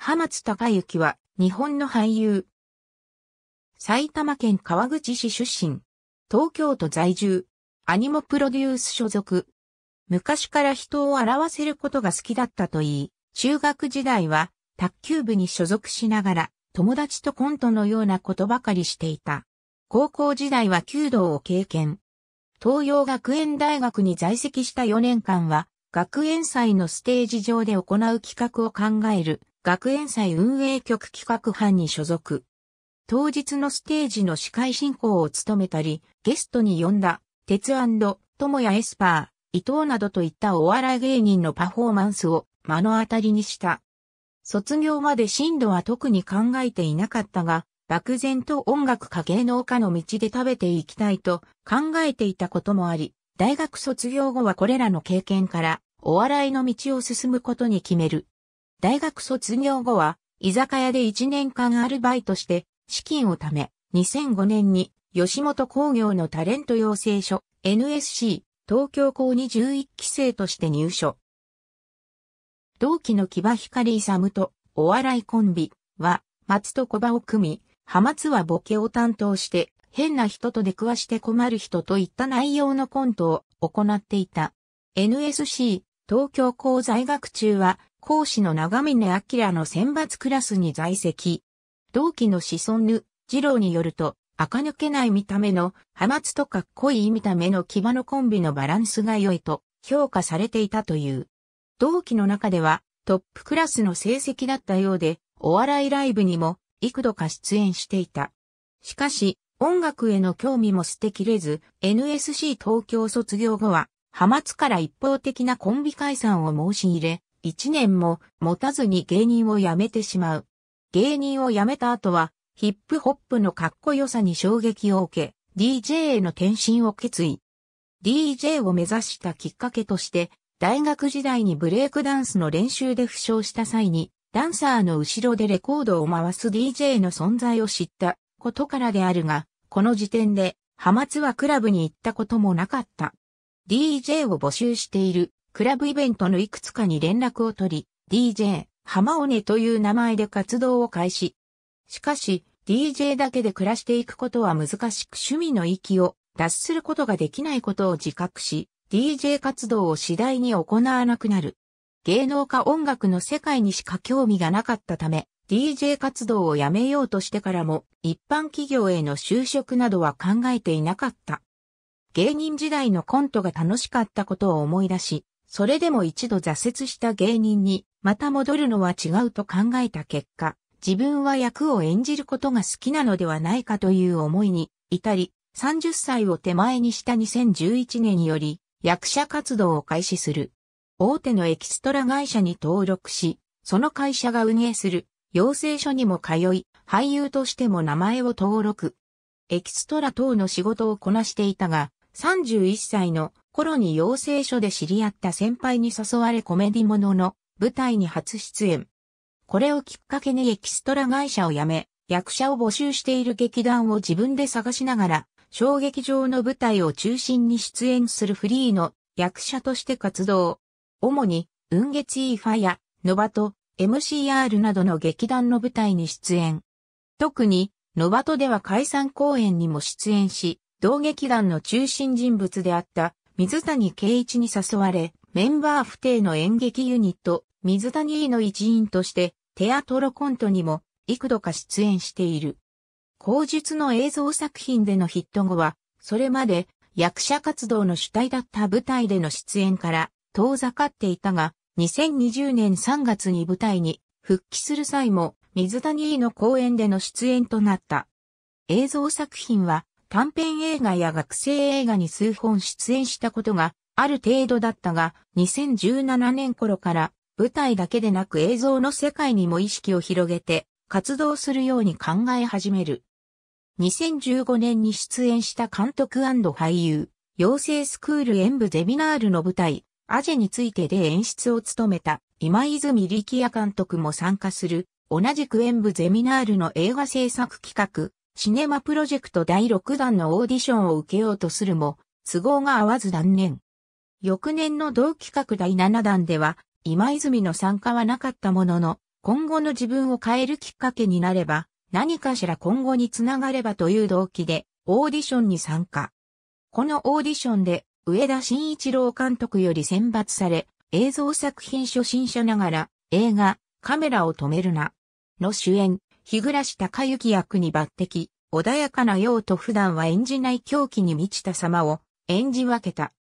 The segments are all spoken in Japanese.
浜松隆之は、日本の俳優。埼玉県川口市出身。東京都在住。アニモプロデュース所属。昔から人を表せることが好きだったといい、中学時代は卓球部に所属しながら、友達とコントのようなことばかりしていた。高校時代は弓道を経験。東洋学園大学に在籍した4年間は、学園祭のステージ上で行う企画を考える学園祭運営局企画班に所属。当日のステージの司会進行を務めたり、ゲストに呼んだ、鉄友也エスパー、伊藤などといったお笑い芸人のパフォーマンスを目の当たりにした。卒業まで進路は特に考えていなかったが、漠然と音楽家芸能家の道で食べていきたいと考えていたこともあり、大学卒業後はこれらの経験からお笑いの道を進むことに決める。大学卒業後は、居酒屋で1年間アルバイトして、資金を貯め、2005年に、吉本工業のタレント養成所、NSC、東京校に11期生として入所。同期の木場光勇と、お笑いコンビは、松と小葉を組み、ハマはボケを担当して、変な人と出くわして困る人といった内容のコントを行っていた。NSC、東京校在学中は、講師の長峰明の選抜クラスに在籍。同期の子孫ぬ、ロ郎によると、垢抜けない見た目の、派閥とかっこいい見た目の牙のコンビのバランスが良いと評価されていたという。同期の中では、トップクラスの成績だったようで、お笑いライブにも幾度か出演していた。しかし、音楽への興味も捨てきれず、NSC 東京卒業後は、派閥から一方的なコンビ解散を申し入れ、一年も持たずに芸人を辞めてしまう。芸人を辞めた後は、ヒップホップのかっこよさに衝撃を受け、DJ への転身を決意。DJ を目指したきっかけとして、大学時代にブレイクダンスの練習で負傷した際に、ダンサーの後ろでレコードを回す DJ の存在を知ったことからであるが、この時点で、ハマツはクラブに行ったこともなかった。DJ を募集しているクラブイベントのいくつかに連絡を取り、DJ、浜尾根という名前で活動を開始。しかし、DJ だけで暮らしていくことは難しく趣味の域を脱することができないことを自覚し、DJ 活動を次第に行わなくなる。芸能か音楽の世界にしか興味がなかったため、DJ 活動をやめようとしてからも、一般企業への就職などは考えていなかった。芸人時代のコントが楽しかったことを思い出し、それでも一度挫折した芸人に、また戻るのは違うと考えた結果、自分は役を演じることが好きなのではないかという思いに至り、30歳を手前にした2011年より役者活動を開始する。大手のエキストラ会社に登録し、その会社が運営する養成所にも通い、俳優としても名前を登録。エキストラ等の仕事をこなしていたが、31歳の頃に養成所で知り合った先輩に誘われコメディものの舞台に初出演。これをきっかけにエキストラ会社を辞め、役者を募集している劇団を自分で探しながら、小劇場の舞台を中心に出演するフリーの役者として活動。主に、雲月イーファや、ノバト、MCR などの劇団の舞台に出演。特に、ノバトでは解散公演にも出演し、同劇団の中心人物であった水谷圭一に誘われ、メンバー不定の演劇ユニット、水谷の一員として、テアトロコントにも幾度か出演している。口述の映像作品でのヒット後は、それまで役者活動の主体だった舞台での出演から遠ざかっていたが、2020年3月に舞台に復帰する際も水谷の公演での出演となった。映像作品は短編映画や学生映画に数本出演したことがある程度だったが、2017年頃から舞台だけでなく映像の世界にも意識を広げて活動するように考え始める。2015年に出演した監督俳優、養成スクール演舞ゼミナールの舞台、アジェについてで演出を務めた今泉力也監督も参加する、同じく演舞ゼミナールの映画制作企画、シネマプロジェクト第6弾のオーディションを受けようとするも、都合が合わず断念。翌年の同企画第7弾では、今泉の参加はなかったものの、今後の自分を変えるきっかけになれば、何かしら今後につながればという動機で、オーディションに参加。このオーディションで、上田慎一郎監督より選抜され、映像作品初心者ながら、映画、カメラを止めるな、の主演、日暮高行役に抜擢、穏やかな用と普段は演じない狂気に満ちた様を演じ分けた。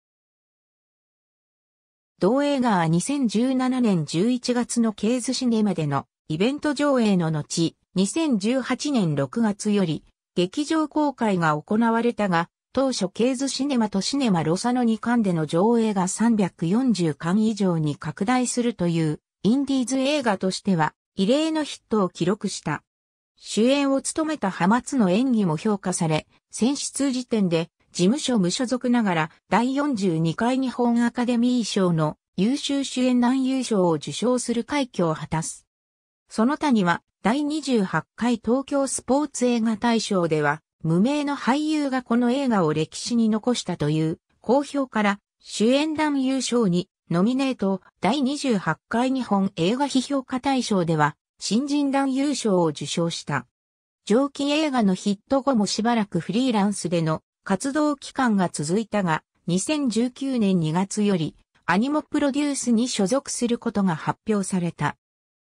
同映画は2017年11月のケーズシネマでのイベント上映の後、2018年6月より劇場公開が行われたが、当初ケーズシネマとシネマロサの2巻での上映が340巻以上に拡大するというインディーズ映画としては異例のヒットを記録した。主演を務めたハマツの演技も評価され、選出時点で事務所無所属ながら第42回日本アカデミー賞の優秀主演男優賞を受賞する快挙を果たす。その他には第28回東京スポーツ映画大賞では無名の俳優がこの映画を歴史に残したという好評から主演男優賞にノミネート第28回日本映画批評家大賞では新人団優勝を受賞した。上記映画のヒット後もしばらくフリーランスでの活動期間が続いたが、2019年2月よりアニモプロデュースに所属することが発表された。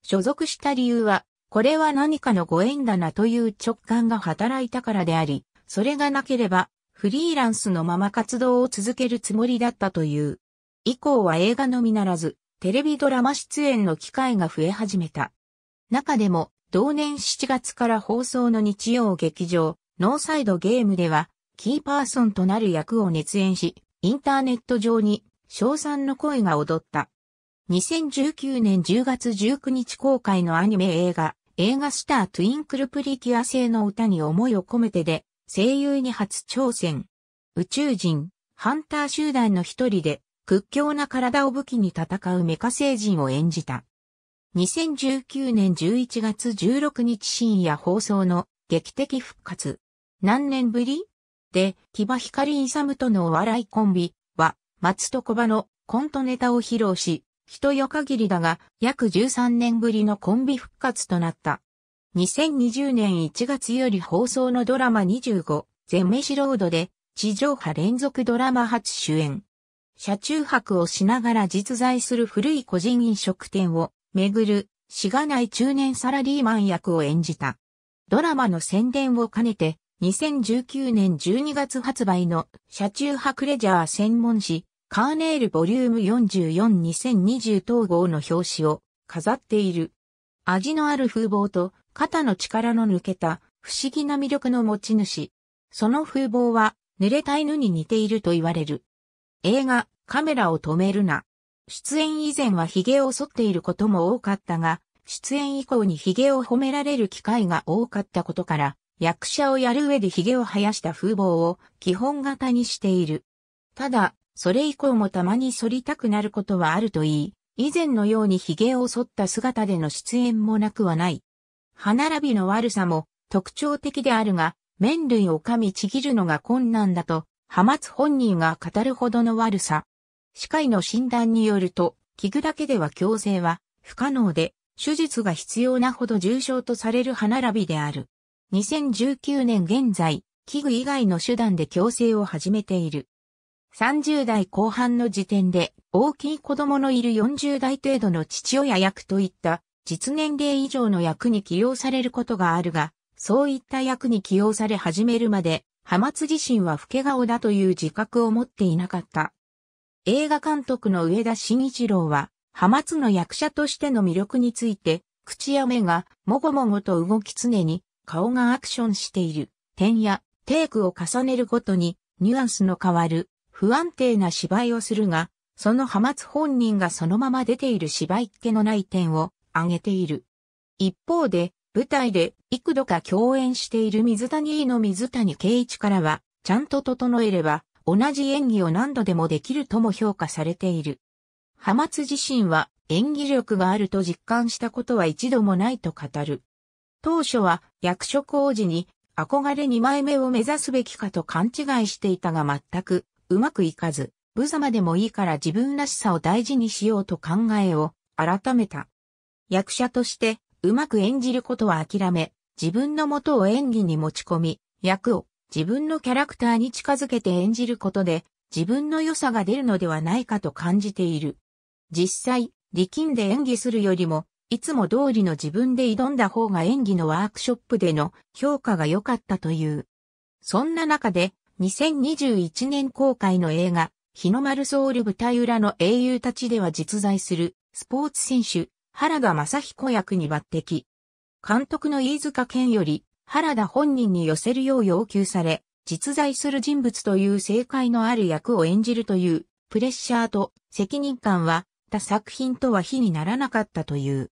所属した理由は、これは何かのご縁だなという直感が働いたからであり、それがなければ、フリーランスのまま活動を続けるつもりだったという。以降は映画のみならず、テレビドラマ出演の機会が増え始めた。中でも、同年7月から放送の日曜劇場、ノーサイドゲームでは、キーパーソンとなる役を熱演し、インターネット上に、賞賛の声が踊った。2019年10月19日公開のアニメ映画、映画スタートゥインクルプリキュア製の歌に思いを込めてで、声優に初挑戦。宇宙人、ハンター集団の一人で、屈強な体を武器に戦うメカ星人を演じた。2019年11月16日深夜放送の劇的復活。何年ぶりで、木場光勇とのお笑いコンビは、松と小場のコントネタを披露し、人よ限りだが、約13年ぶりのコンビ復活となった。2020年1月より放送のドラマ25、ゼメシロードで、地上波連続ドラマ初主演。車中泊をしながら実在する古い個人飲食店をめぐる、しがない中年サラリーマン役を演じた。ドラマの宣伝を兼ねて、2019年12月発売の車中泊レジャー専門誌、カーネールボリューム44-2020統合の表紙を飾っている。味のある風貌と肩の力の抜けた不思議な魅力の持ち主。その風貌は濡れた犬に似ていると言われる。映画カメラを止めるな。出演以前は髭を剃っていることも多かったが、出演以降に髭を褒められる機会が多かったことから、役者をやる上で髭を生やした風貌を基本型にしている。ただ、それ以降もたまに剃りたくなることはあるといい、以前のように髭を剃った姿での出演もなくはない。歯並びの悪さも特徴的であるが、麺類を噛みちぎるのが困難だと、ハマツ本人が語るほどの悪さ。歯科医の診断によると、器具だけでは矯正は不可能で、手術が必要なほど重症とされる歯並びである。2019年現在、器具以外の手段で矯正を始めている。30代後半の時点で大きい子供のいる40代程度の父親役といった実年齢以上の役に起用されることがあるが、そういった役に起用され始めるまで、ハマツ自身は老け顔だという自覚を持っていなかった。映画監督の上田慎一郎は、ハマツの役者としての魅力について、口や目がもごもごと動き常に顔がアクションしている点やテイクを重ねるごとにニュアンスの変わる不安定な芝居をするが、そのハマツ本人がそのまま出ている芝居っ気のない点を挙げている。一方で、舞台で幾度か共演している水谷の水谷圭一からは、ちゃんと整えれば、同じ演技を何度でもできるとも評価されている。ハマツ自身は演技力があると実感したことは一度もないと語る。当初は役所工事に憧れ二枚目を目指すべきかと勘違いしていたが全くうまくいかず、無様でもいいから自分らしさを大事にしようと考えを改めた。役者としてうまく演じることは諦め、自分の元を演技に持ち込み、役を自分のキャラクターに近づけて演じることで自分の良さが出るのではないかと感じている。実際、力んで演技するよりも、いつも通りの自分で挑んだ方が演技のワークショップでの評価が良かったという。そんな中で、2021年公開の映画、日の丸ソウル舞台裏の英雄たちでは実在するスポーツ選手、原田正彦役に抜擢。監督の飯塚健より原田本人に寄せるよう要求され、実在する人物という正解のある役を演じるというプレッシャーと責任感は他作品とは比にならなかったという。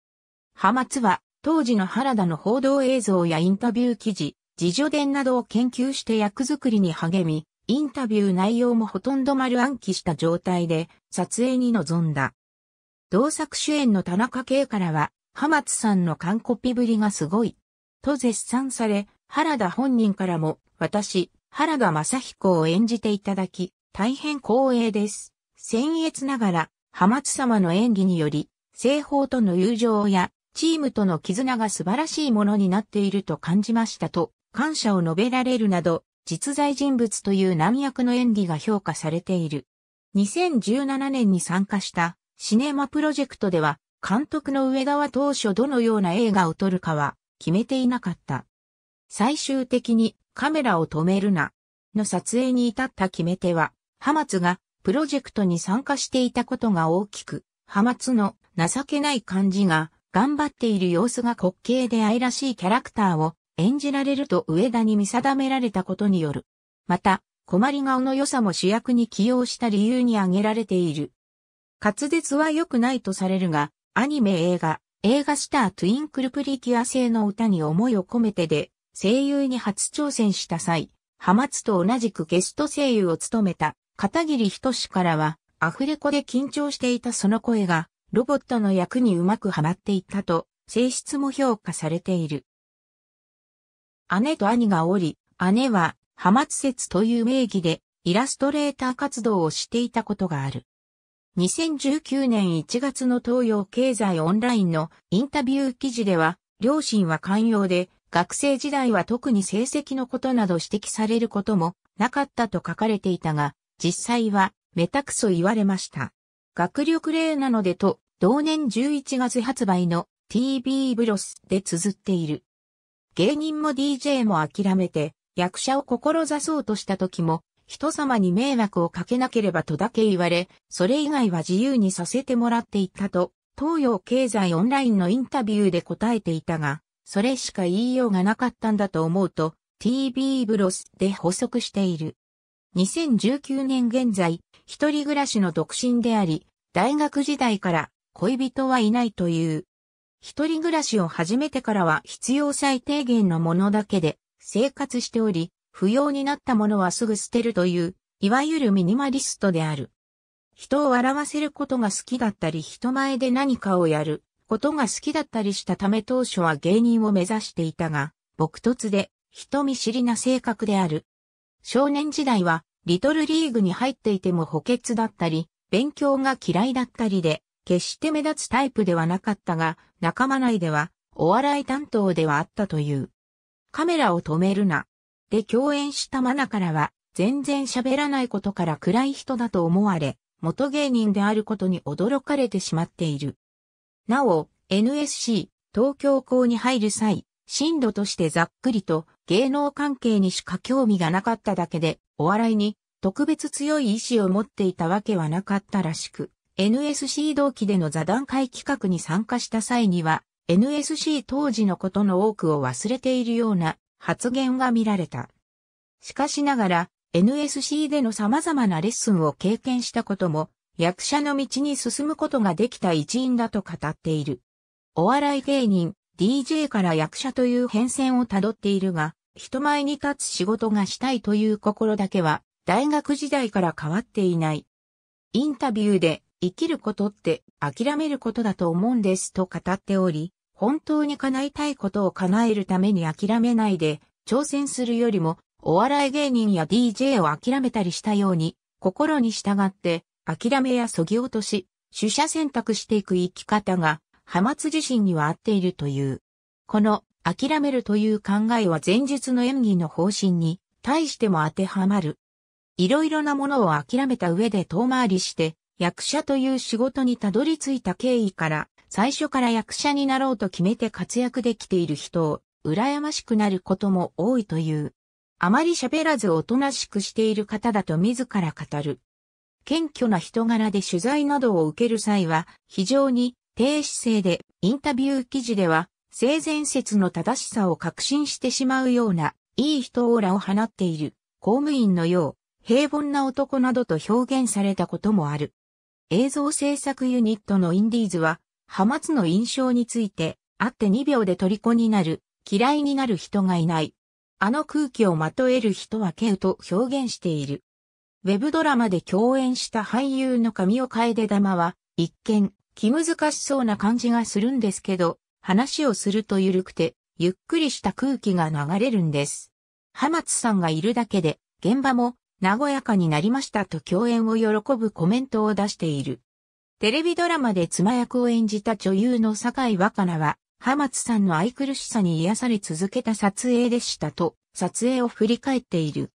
浜津は当時の原田の報道映像やインタビュー記事、自助伝などを研究して役作りに励み、インタビュー内容もほとんど丸暗記した状態で撮影に臨んだ。同作主演の田中圭からは、浜津さんの完コピぶりがすごいと絶賛され、原田本人からも、私、原田正彦を演じていただき、大変光栄です。僭越ながら、浜津様の演技により、西方との友情や、チームとの絆が素晴らしいものになっていると感じましたと、感謝を述べられるなど、実在人物という難役の演技が評価されている。2017年に参加したシネマプロジェクトでは、監督の上田は当初どのような映画を撮るかは決めていなかった。最終的にカメラを止めるなの撮影に至った決め手は、ハマツがプロジェクトに参加していたことが大きく、ハマツの情けない感じが頑張っている様子が滑稽で愛らしいキャラクターを演じられると上田に見定められたことによる。また、困り顔の良さも主役に起用した理由に挙げられている。滑舌は良くないとされるが、アニメ映画、映画スタートゥインクルプリキュア製の歌に思いを込めてで、声優に初挑戦した際、ハマツと同じくゲスト声優を務めた片桐仁からは、アフレコで緊張していたその声が、ロボットの役にうまくはまっていったと、性質も評価されている。姉と兄がおり、姉は、浜ツ説という名義で、イラストレーター活動をしていたことがある。2019年1月の東洋経済オンラインのインタビュー記事では、両親は寛容で、学生時代は特に成績のことなど指摘されることもなかったと書かれていたが、実際は、めたくそ言われました。学力例なのでと、同年11月発売の TV ブロスで綴っている。芸人も DJ も諦めて、役者を志そうとした時も、人様に迷惑をかけなければとだけ言われ、それ以外は自由にさせてもらっていたと、東洋経済オンラインのインタビューで答えていたが、それしか言いようがなかったんだと思うと、t b ブロスで補足している。2019年現在、一人暮らしの独身であり、大学時代から恋人はいないという。一人暮らしを始めてからは必要最低限のものだけで生活しており、不要になったものはすぐ捨てるという、いわゆるミニマリストである。人を笑わせることが好きだったり人前で何かをやることが好きだったりしたため当初は芸人を目指していたが、朴突で人見知りな性格である。少年時代はリトルリーグに入っていても補欠だったり、勉強が嫌いだったりで、決して目立つタイプではなかったが、仲間内ではお笑い担当ではあったという。カメラを止めるな。で共演したマナからは、全然喋らないことから暗い人だと思われ、元芸人であることに驚かれてしまっている。なお、NSC、東京校に入る際、進路としてざっくりと芸能関係にしか興味がなかっただけで、お笑いに特別強い意志を持っていたわけはなかったらしく、NSC 同期での座談会企画に参加した際には、NSC 当時のことの多くを忘れているような発言が見られた。しかしながら、NSC での様々なレッスンを経験したことも、役者の道に進むことができた一因だと語っている。お笑い芸人、DJ から役者という変遷をたどっているが、人前に立つ仕事がしたいという心だけは、大学時代から変わっていない。インタビューで、生きることって諦めることだと思うんですと語っており、本当に叶いたいことを叶えるために諦めないで、挑戦するよりも、お笑い芸人や DJ を諦めたりしたように、心に従って、諦めやそぎ落とし、取捨選択していく生き方が、ハマツ自身には合っているという。この、諦めるという考えは前述の演技の方針に、対しても当てはまる。いろいろなものを諦めた上で遠回りして、役者という仕事にたどり着いた経緯から、最初から役者になろうと決めて活躍できている人を、羨ましくなることも多いという。あまり喋らずおとなしくしている方だと自ら語る。謙虚な人柄で取材などを受ける際は、非常に低姿勢で、インタビュー記事では、性善説の正しさを確信してしまうような、いい人オーラを放っている、公務員のよう、平凡な男などと表現されたこともある。映像制作ユニットのインディーズは、ハマツの印象について、あって2秒で虜になる、嫌いになる人がいない。あの空気をまとえる人はケウと表現している。ウェブドラマで共演した俳優の神尾楓玉は、一見、気難しそうな感じがするんですけど、話をすると緩くて、ゆっくりした空気が流れるんです。浜ツさんがいるだけで、現場も、和やかになりましたと共演を喜ぶコメントを出している。テレビドラマで妻役を演じた女優の酒井若菜は、浜津さんの愛くるしさに癒され続けた撮影でしたと、撮影を振り返っている。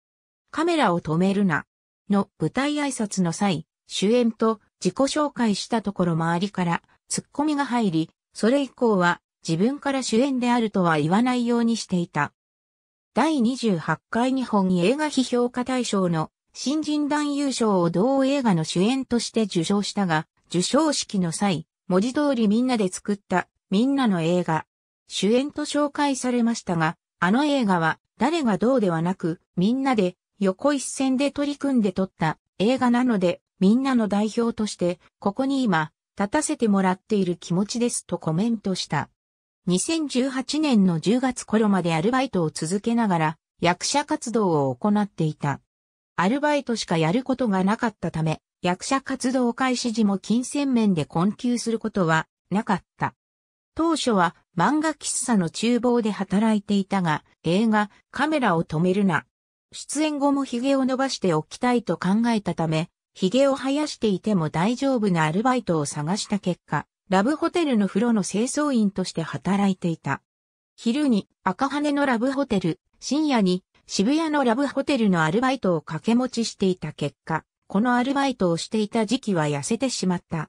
カメラを止めるな、の舞台挨拶の際、主演と自己紹介したところ周りからツッコミが入り、それ以降は自分から主演であるとは言わないようにしていた。第28回日本映画批評家大賞の新人男優賞を同映画の主演として受賞したが、受賞式の際、文字通りみんなで作ったみんなの映画、主演と紹介されましたが、あの映画は誰がどうではなく、みんなで横一線で取り組んで撮った映画なので、みんなの代表として、ここに今、立たせてもらっている気持ちですとコメントした。2018年の10月頃までアルバイトを続けながら役者活動を行っていた。アルバイトしかやることがなかったため、役者活動開始時も金銭面で困窮することはなかった。当初は漫画喫茶の厨房で働いていたが、映画、カメラを止めるな。出演後も髭を伸ばしておきたいと考えたため、髭を生やしていても大丈夫なアルバイトを探した結果、ラブホテルの風呂の清掃員として働いていた。昼に赤羽のラブホテル、深夜に渋谷のラブホテルのアルバイトを掛け持ちしていた結果、このアルバイトをしていた時期は痩せてしまった。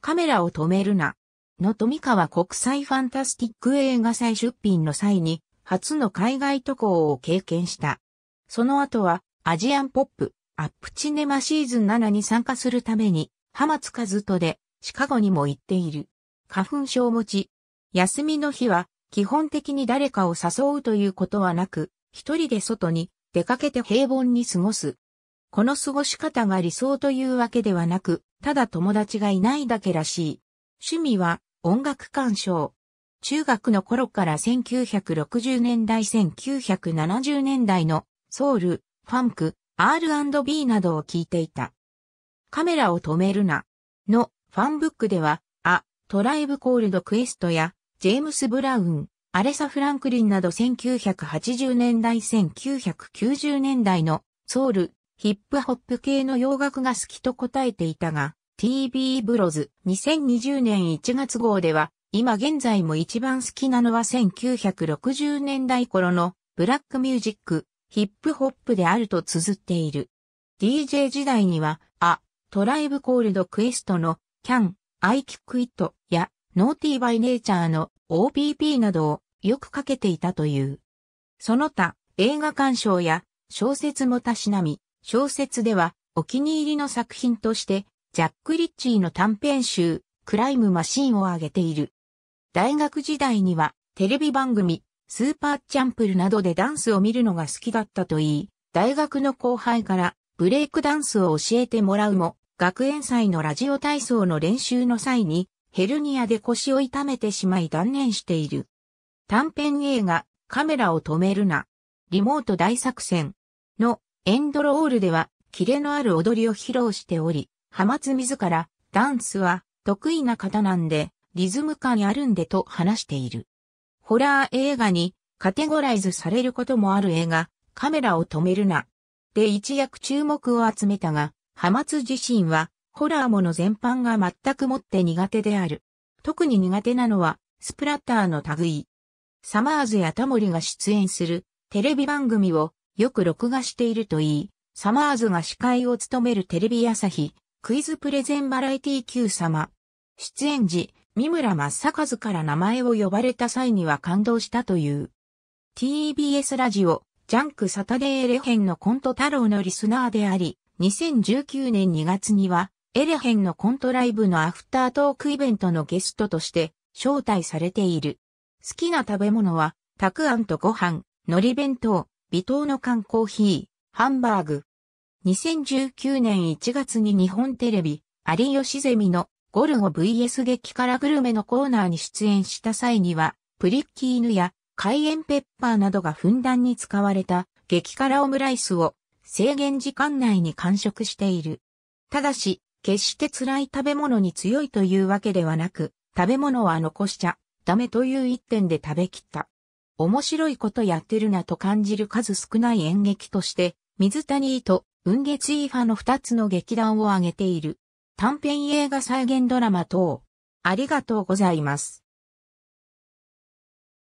カメラを止めるな。の富川国際ファンタスティック映画祭出品の際に、初の海外渡航を経験した。その後は、アジアンポップ、アップチネマシーズン7に参加するために、浜津和人で、シカゴにも行っている。花粉症持ち。休みの日は、基本的に誰かを誘うということはなく、一人で外に出かけて平凡に過ごす。この過ごし方が理想というわけではなく、ただ友達がいないだけらしい。趣味は音楽鑑賞。中学の頃から1960年代1970年代のソウル、ファンク、R&B などを聴いていた。カメラを止めるな。のファンブックでは、あ、トライブコールドクエストや、ジェームス・ブラウン、アレサ・フランクリンなど1980年代1990年代のソウル、ヒップホップ系の洋楽が好きと答えていたが、TB ブロズ2020年1月号では、今現在も一番好きなのは1960年代頃のブラックミュージック、ヒップホップであると綴っている。DJ 時代には、あ、トライブコールドクエストの、キャン、アイキクイットや、ノーティーバイネ t チャーの OPP などをよくかけていたという。その他、映画鑑賞や小説もたしなみ、小説では、お気に入りの作品として、ジャック・リッチーの短編集、クライムマシーンを挙げている。大学時代には、テレビ番組、スーパーチャンプルなどでダンスを見るのが好きだったといい、大学の後輩からブレイクダンスを教えてもらうも、学園祭のラジオ体操の練習の際に、ヘルニアで腰を痛めてしまい断念している。短編映画、カメラを止めるな、リモート大作戦のエンドロールでは、キレのある踊りを披露しており、ハマツ自ら、ダンスは得意な方なんで、リズム感あるんでと話している。ホラー映画にカテゴライズされることもある映画、カメラを止めるな。で一躍注目を集めたが、ハマツ自身は、ホラーもの全般が全くもって苦手である。特に苦手なのは、スプラッターの類。サマーズやタモリが出演するテレビ番組をよく録画しているといい、サマーズが司会を務めるテレビ朝日、クイズプレゼンバラエティ Q 様。出演時、三村正和から名前を呼ばれた際には感動したという。TBS ラジオ、ジャンクサタデーエレヘンのコント太郎のリスナーであり、2019年2月には、エレヘンのコントライブのアフタートークイベントのゲストとして招待されている。好きな食べ物は、たくあんとご飯、海苔弁当、微糖の缶コーヒー、ハンバーグ。2019年1月に日本テレビ、有吉ゼミのゴルゴ VS 激辛グルメのコーナーに出演した際には、プリッキーヌやカイエンペッパーなどがふんだんに使われた激辛オムライスを制限時間内に完食している。ただし、決して辛い食べ物に強いというわけではなく、食べ物は残しちゃダメという一点で食べきった。面白いことやってるなと感じる数少ない演劇として、水谷と雲月イーファの2つの劇団を挙げている。短編映画再現ドラマ等。ありがとうございます。